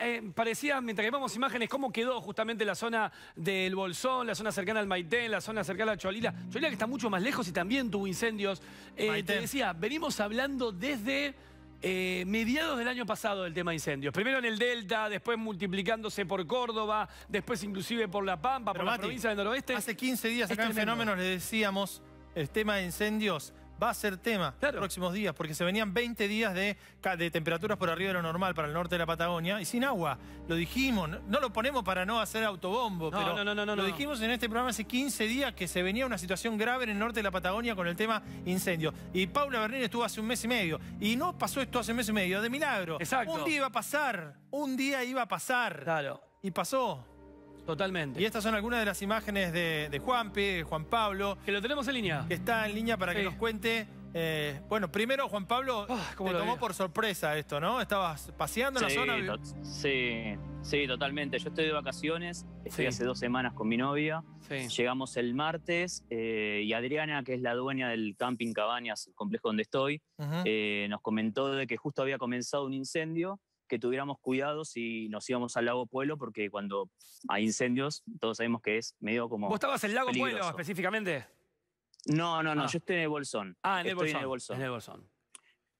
Eh, parecía, mientras que vemos imágenes, cómo quedó justamente la zona del Bolsón, la zona cercana al Maitén, la zona cercana a Cholila. Cholila que está mucho más lejos y también tuvo incendios. Eh, te decía, venimos hablando desde... Eh, mediados del año pasado del tema de incendios. Primero en el Delta, después multiplicándose por Córdoba, después inclusive por La Pampa, por la provincia del noroeste. Hace 15 días acá en Fenómenos le decíamos, el tema de incendios va a ser tema los próximos días, porque se venían 20 días de, temperaturas por arriba de lo normal para el norte de la Patagonia y sin agua. Lo dijimos, no, lo ponemos para no hacer autobombo, pero lo dijimos en este programa hace 15 días que se venía una situación grave en el norte de la Patagonia con el tema incendio. Y Paula Bernín estuvo hace un mes y medio y no pasó esto hace un mes y medio, de milagro. Exacto. Un día iba a pasar, un día iba a pasar. Claro. Y pasó. Totalmente. Y estas son algunas de las imágenes de, Juan Pablo. Que lo tenemos en línea. Que está en línea para que nos cuente. Eh, bueno, primero, Juan Pablo, ah, como te tomó por sorpresa esto, ¿no? ¿Estabas paseando en la zona? Sí, sí, totalmente. Yo estoy de vacaciones, estoy hace dos semanas con mi novia. Llegamos el martes eh, y Adriana, que es la dueña del camping Cabañas, el complejo donde estoy, eh, nos comentó de que justo había comenzado un incendio que tuviéramos cuidado si nos íbamos al lago Pueblo, porque cuando hay incendios, todos sabemos que es medio como. ¿Vos estabas en el lago Puelo Pueblo específicamente? No, no, no, ah. yo estoy en el Bolsón. Ah, en el, Bolsón. En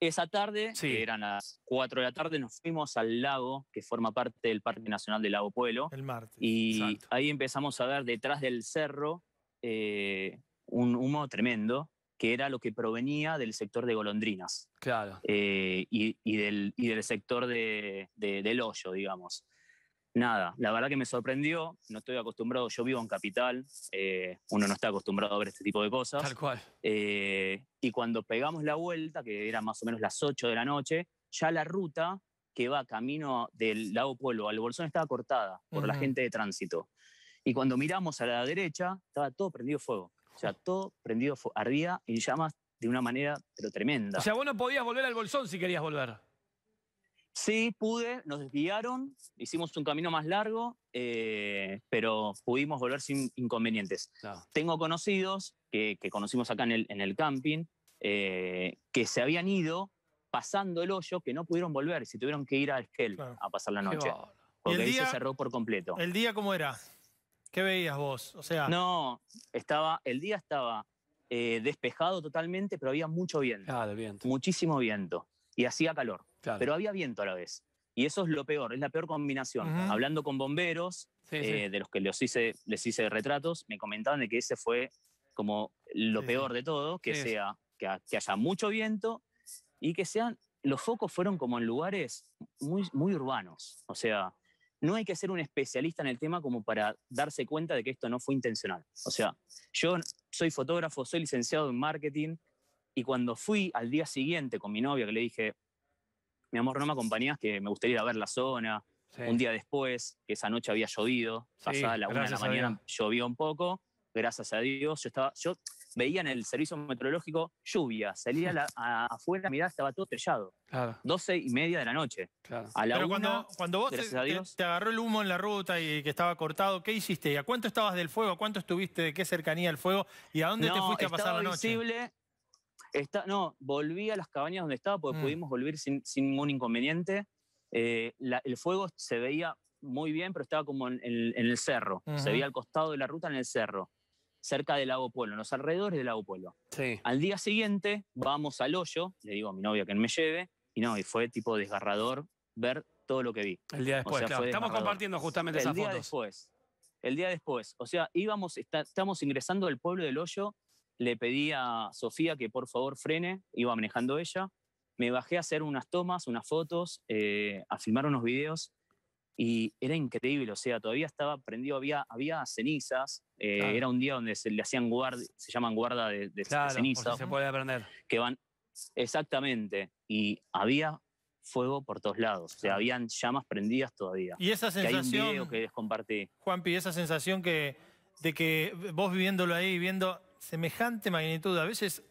Esa tarde, que eran las 4 de la tarde, nos fuimos al lago, que forma parte del Parque Nacional del Lago Pueblo. El martes. Y ahí empezamos a ver detrás del cerro eh, un humo tremendo que era lo que provenía del sector de golondrinas. Claro. Eh, y, del, sector del hoyo, digamos. Nada, la verdad que me sorprendió, no estoy acostumbrado, yo vivo en Capital, eh, uno no está acostumbrado a ver este tipo de cosas. Tal cual. Eh, y cuando pegamos la vuelta, que era más o menos las 8 de la noche, ya la ruta que va camino del lago Pueblo al Bolsón estaba cortada por la gente de tránsito. Y cuando miramos a la derecha, estaba todo prendido fuego. O sea, todo prendido ardía y llamas de una manera pero tremenda. O sea, vos no podías volver al bolsón si querías volver. Sí, pude, nos desviaron, hicimos un camino más largo, eh, pero pudimos volver sin inconvenientes. Tengo conocidos que, conocimos acá en el, camping eh, que se habían ido pasando el hoyo, que no pudieron volver, se tuvieron que ir al gel a pasar la noche. Porque ahí día, se cerró por completo. ¿El día cómo era? ¿Qué veías vos? O sea. No, estaba, el día estaba eh, despejado totalmente, pero había mucho viento. Ah, Muchísimo viento. Y hacía calor. Pero había viento a la vez. Y eso es lo peor, es la peor combinación. Hablando con bomberos, eh, de los que hice, les hice retratos, me comentaban de que ese fue como lo peor de todo, que sea que, haya mucho viento y que sean los focos fueron como en lugares muy, muy urbanos, o sea, no hay que ser un especialista en el tema como para darse cuenta de que esto no fue intencional. O sea, yo soy fotógrafo, soy licenciado en marketing y cuando fui al día siguiente con mi novia que le dije, mi amor, no me acompañás que me gustaría ir a ver la zona. Un día después, que esa noche había llovido, pasada la una de la mañana llovió un poco, gracias a Dios, yo estaba, yo veían el servicio meteorológico lluvia, salía la, afuera, mirá, estaba todo estrellado. Claro. 12 y media de la noche. Claro. Pero cuando, cuando vos te, agarró el humo en la ruta y que estaba cortado, ¿qué hiciste? ¿Y ¿A cuánto estabas del fuego? ¿A cuánto estuviste? ¿De qué cercanía el fuego? ¿Y a dónde te fuiste a pasar la noche? Visible, está, no, volví a las cabañas donde estaba porque mm. pudimos volver sin, ningún inconveniente. Eh, el fuego se veía muy bien, pero estaba como en, el cerro. Se veía al costado de la ruta en el cerro cerca del lago Pueblo, en los alrededores del lago Pueblo. Sí. Al día siguiente vamos al hoyo, le digo a mi novia que me lleve, y no, y fue tipo desgarrador ver todo lo que vi. El día después, o sea, Estamos compartiendo justamente el día Después, el día después, o sea, íbamos, estamos ingresando al pueblo del hoyo, le pedí a Sofía que por favor frene, iba manejando ella, me bajé a hacer unas tomas, unas fotos, eh, a filmar unos videos y era increíble, o sea, todavía estaba prendido, había, había cenizas, eh, era un día donde se le hacían guard se llaman guarda de, de, ceniza. se puede aprender. Que van, exactamente, y había fuego por todos lados, o sea, habían llamas prendidas todavía. Y esa sensación... Que video compartí. Juanpi, esa sensación que, de que vos viviéndolo ahí, viendo semejante magnitud, a veces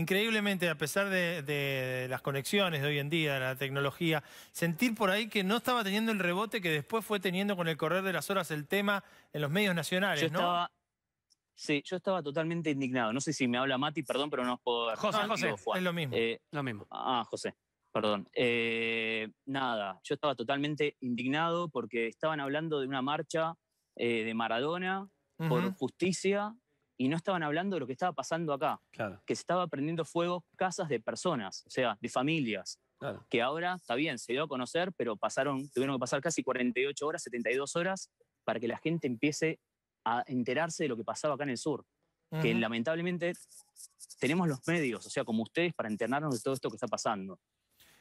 increíblemente, a pesar de, las conexiones de hoy en día, de la tecnología, sentir por ahí que no estaba teniendo el rebote que después fue teniendo con el correr de las horas el tema en los medios nacionales, estaba, Sí, yo estaba totalmente indignado. No sé si me habla Mati, perdón, pero no os puedo... José, ah, José, José es lo mismo. Eh, lo mismo. Ah, José, perdón. Eh, nada, yo estaba totalmente indignado porque estaban hablando de una marcha eh, de Maradona por justicia y no estaban hablando de lo que estaba pasando acá. Que se estaba prendiendo fuego casas de personas, o sea, de familias. Que ahora, está bien, se dio a conocer, pero pasaron, tuvieron que pasar casi 48 horas, 72 horas, para que la gente empiece a enterarse de lo que pasaba acá en el sur. Que lamentablemente tenemos los medios, o sea, como ustedes, para enterarnos de todo esto que está pasando.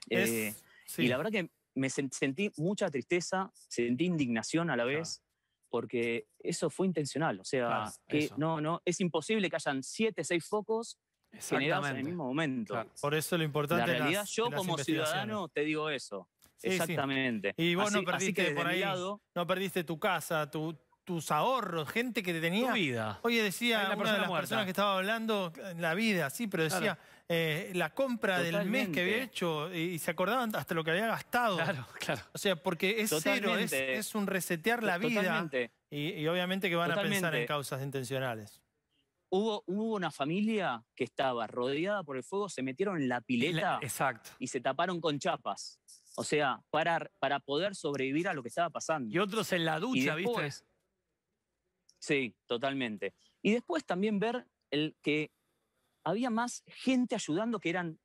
Eh, y la verdad que me sentí mucha tristeza, sentí indignación a la vez porque eso fue intencional. O sea, que no, no, es imposible que hayan siete, seis focos generados en el mismo momento. Por eso lo importante. La realidad, yo como ciudadano te digo eso. Exactamente. Y vos no perdiste por no perdiste tu casa, tu, tus ahorros, gente que te tenía... vida. Oye, decía una de las personas que estaba hablando, la vida, sí, pero decía eh, la compra del mes que había hecho y, se acordaban hasta lo que había gastado. Claro, claro. O sea, porque es cero, es, un resetear la vida. Y, y, obviamente que van a pensar en causas intencionales. Hubo, hubo, una familia que estaba rodeada por el fuego, se metieron en la pileta y se taparon con chapas. O sea, para, para poder sobrevivir a lo que estaba pasando. Y otros en la ducha, ¿viste? Sí, totalmente. Y después también ver el que había más gente ayudando que eran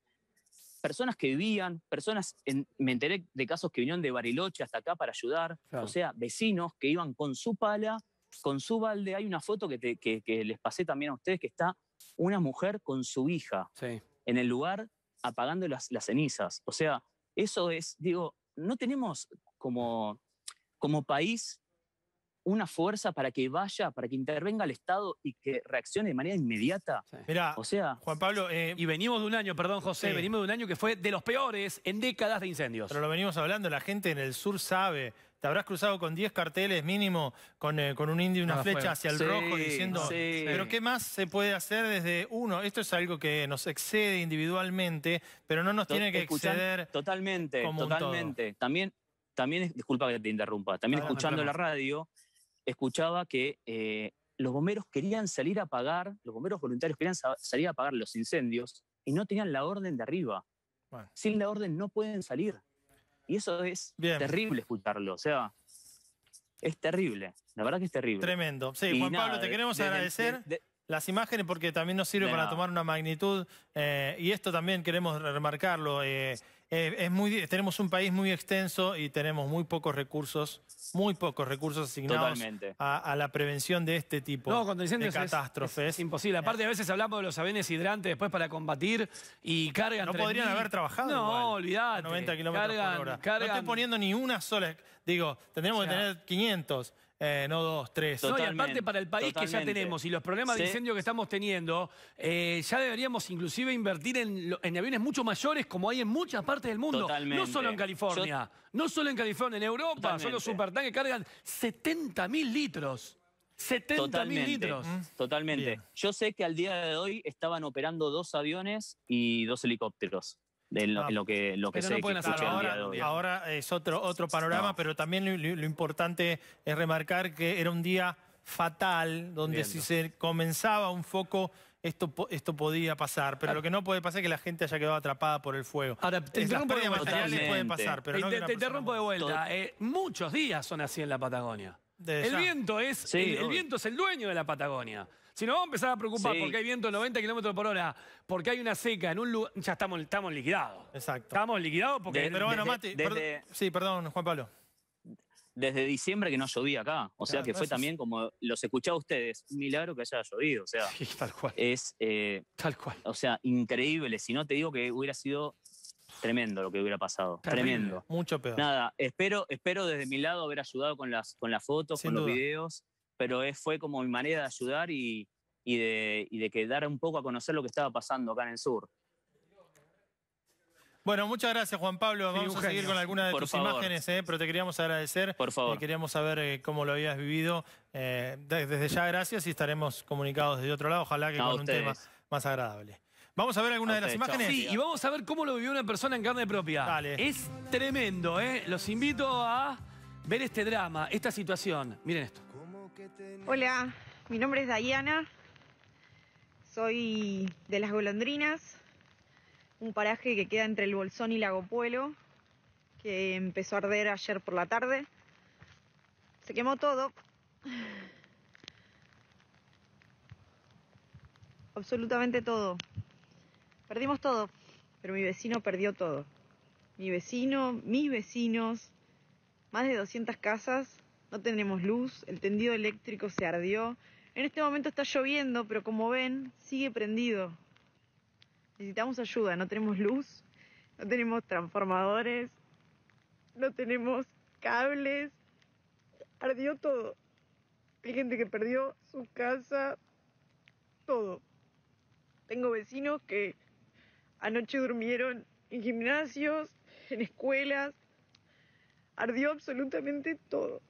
personas que vivían, personas, me enteré de casos que vinieron de Bariloche hasta acá para ayudar, o sea, vecinos que iban con su pala, con su balde. Hay una foto que, les pasé también a ustedes que está una mujer con su hija en el lugar apagando las, las, cenizas. O sea, eso es, digo, no tenemos como, como país una fuerza para que vaya, para que intervenga el Estado y que reaccione de manera inmediata. Mira, o sea, Juan Pablo... Eh, y venimos de un año, perdón José, venimos de un año que fue de los peores en décadas de incendios. Pero lo venimos hablando, la gente en el sur sabe, te habrás cruzado con 10 carteles mínimo, eh, con, un indio y una flecha hacia el rojo diciendo... Pero ¿qué más se puede hacer desde uno? Esto es algo que nos excede individualmente, pero no nos tiene que exceder... Totalmente, como totalmente. También también, disculpa que te interrumpa, también escuchando la radio, escuchaba que eh, los bomberos querían salir a pagar los bomberos voluntarios querían salir a apagar los incendios y no tenían la orden de arriba. Sin la orden no pueden salir. Y eso es terrible escucharlo. O sea, es terrible. La verdad que es terrible. Tremendo. Sí, Juan Pablo, te queremos agradecer las imágenes porque también nos sirve para tomar una magnitud eh, y esto también queremos remarcarlo. Eh, es muy, tenemos un país muy extenso y tenemos muy pocos recursos, muy pocos recursos asignados a, la prevención de este tipo de catástrofes. Es, imposible. Aparte, a veces hablamos de los aviones hidrantes después para combatir y cargan. No podrían haber trabajado. No, olvídate. 90 kilómetros por no estoy poniendo ni una sola. Digo, tendríamos que tener 500. Eh, no dos, tres. no, y aparte para el país que ya tenemos y los problemas de incendio que estamos teniendo, eh, ya deberíamos inclusive invertir en, aviones mucho mayores como hay en muchas partes del mundo. Totalmente. No solo en California, no solo en California, en Europa son los supertanques que cargan 70 mil litros. 70 mil litros. Mm. Totalmente. Yo sé que al día de hoy estaban operando dos aviones y dos helicópteros de ah, lo, que, lo que se ahora, es otro, otro panorama, pero también lo, importante es remarcar que era un día fatal, donde si se comenzaba un foco esto, esto podía pasar, pero lo que no puede pasar es que la gente haya quedado atrapada por el fuego. Ahora, te interrumpo de vuelta. Eh, muchos días son así en la Patagonia el viento es el, viento es el dueño de la Patagonia. Si nos vamos a empezar a preocupar porque hay viento 90 kilómetros por hora, porque hay una seca en un lugar, ya estamos, estamos liquidados. Exacto. Estamos liquidados porque... pero bueno, Mati, sí, perdón, Juan Pablo. Desde diciembre que no llovía acá. O sea que fue también como los escuchaba ustedes, un milagro que haya llovido. O sea, sí, tal cual. Es eh, tal cual. O sea, increíble. Si no te digo que hubiera sido Tremendo lo que hubiera pasado. Tremendo. Mucho peor. Nada, espero, espero desde mi lado haber ayudado con las, con las fotos, con los videos, pero es, fue como mi manera de ayudar y, y, de, de que dar un poco a conocer lo que estaba pasando acá en el sur. Bueno, muchas gracias Juan Pablo. Vamos a seguir con alguna de tus imágenes, eh, pero te queríamos agradecer. Por favor. queríamos saber eh, cómo lo habías vivido. Eh, desde ya gracias y estaremos comunicados desde otro lado. Ojalá que con un tema más agradable. Vamos a ver algunas de las imágenes. Sí, y vamos a ver cómo lo vivió una persona en carne propia. Dale. Es tremendo, ¿eh? Los invito a ver este drama, esta situación. Miren esto. Hola, mi nombre es Diana. Soy de Las Golondrinas, un paraje que queda entre el Bolsón y Lago Puelo, que empezó a arder ayer por la tarde. Se quemó todo. Absolutamente todo. Perdimos todo, pero mi vecino perdió todo. Mi vecino, mis vecinos, más de 200 casas, no tenemos luz, el tendido eléctrico se ardió. En este momento está lloviendo, pero como ven, sigue prendido. Necesitamos ayuda, no tenemos luz, no tenemos transformadores, no tenemos cables, ardió todo. Hay gente que perdió su casa, todo. Tengo vecinos que Anoche durmieron en gimnasios, en escuelas. Ardió absolutamente todo.